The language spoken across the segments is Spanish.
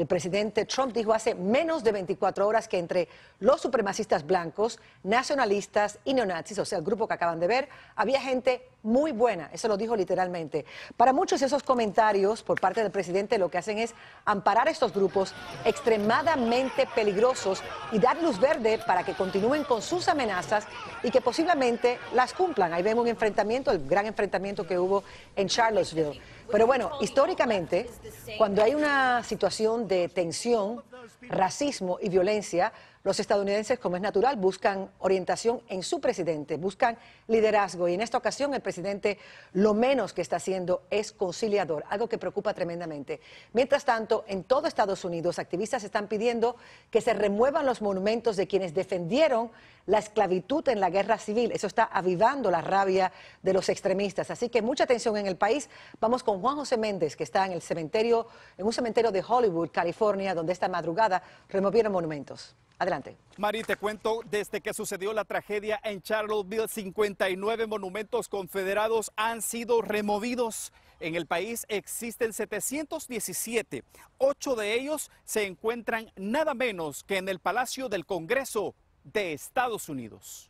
El presidente Trump dijo hace menos de 24 horas que entre los supremacistas blancos, nacionalistas y neonazis, o sea, el grupo que acaban de ver, había gente muy buena, eso lo dijo literalmente. Para muchos esos comentarios por parte del presidente lo que hacen es amparar estos grupos extremadamente peligrosos y dar luz verde para que continúen con sus amenazas y que posiblemente las cumplan. Ahí vemos un enfrentamiento, el gran enfrentamiento que hubo en Charlottesville. Pero bueno, históricamente, cuando hay una situación de tensión, racismo y violencia, los estadounidenses, como es natural, buscan orientación en su presidente, buscan liderazgo y en esta ocasión el presidente lo menos que está haciendo es conciliador, algo que preocupa tremendamente. Mientras tanto, en todo Estados Unidos, activistas están pidiendo que se remuevan los monumentos de quienes defendieron la esclavitud en la guerra civil. Eso está avivando la rabia de los extremistas. Así que mucha atención en el país. Vamos con Juan José Méndez, que está en el cementerio, en un cementerio de Hollywood, California, donde esta madrugada removieron monumentos. Adelante. Mari, te cuento, desde que sucedió la tragedia en Charlottesville, 59 monumentos confederados han sido removidos. En el país existen 717. Ocho de ellos se encuentran nada menos que en el Palacio del Congreso de Estados Unidos.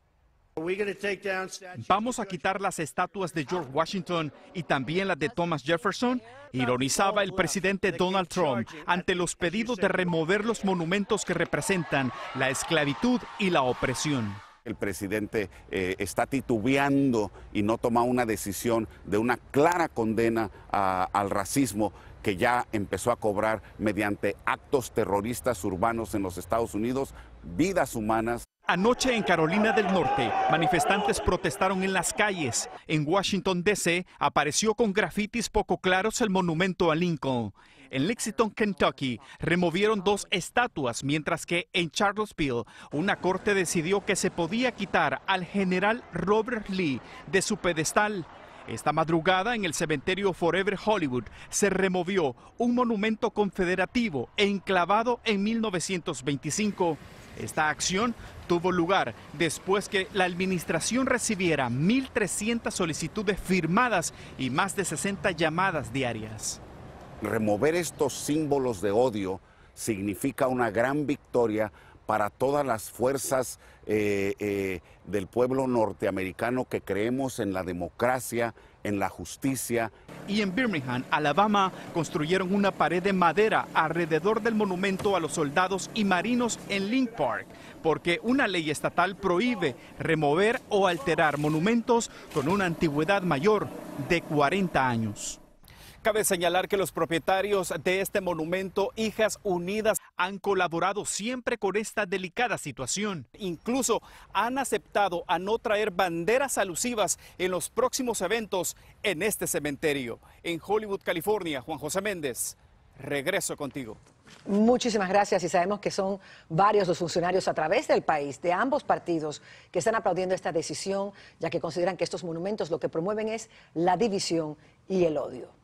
Vamos a quitar las estatuas de George Washington y también las de Thomas Jefferson, ironizaba el presidente Donald Trump ante los pedidos de remover los monumentos que representan la esclavitud y la opresión. El presidente eh, está titubeando y no toma una decisión de una clara condena al racismo que ya empezó a cobrar mediante actos terroristas urbanos en los Estados Unidos vidas humanas. Anoche en Carolina del Norte, manifestantes protestaron en las calles. En Washington, D.C., apareció con grafitis poco claros el monumento a Lincoln. En Lexington, Kentucky, removieron dos estatuas, mientras que en Charlottesville, una corte decidió que se podía quitar al general Robert Lee de su pedestal. Esta madrugada en el cementerio Forever Hollywood se removió un monumento confederativo enclavado en 1925. Esta acción tuvo lugar después que la administración recibiera 1.300 solicitudes firmadas y más de 60 llamadas diarias. Remover estos símbolos de odio significa una gran victoria para todas las fuerzas eh, eh, del pueblo norteamericano que creemos en la democracia, en la justicia. Y en Birmingham, Alabama, construyeron una pared de madera alrededor del monumento a los soldados y marinos en Link Park, porque una ley estatal prohíbe remover o alterar monumentos con una antigüedad mayor de 40 años. Cabe señalar que los propietarios de este monumento, Hijas Unidas, han colaborado siempre con esta delicada situación. Incluso han aceptado a no traer banderas alusivas en los próximos eventos en este cementerio. En Hollywood, California, Juan José Méndez, regreso contigo. Muchísimas gracias y sabemos que son varios los funcionarios a través del país, de ambos partidos, que están aplaudiendo esta decisión, ya que consideran que estos monumentos lo que promueven es la división y el odio.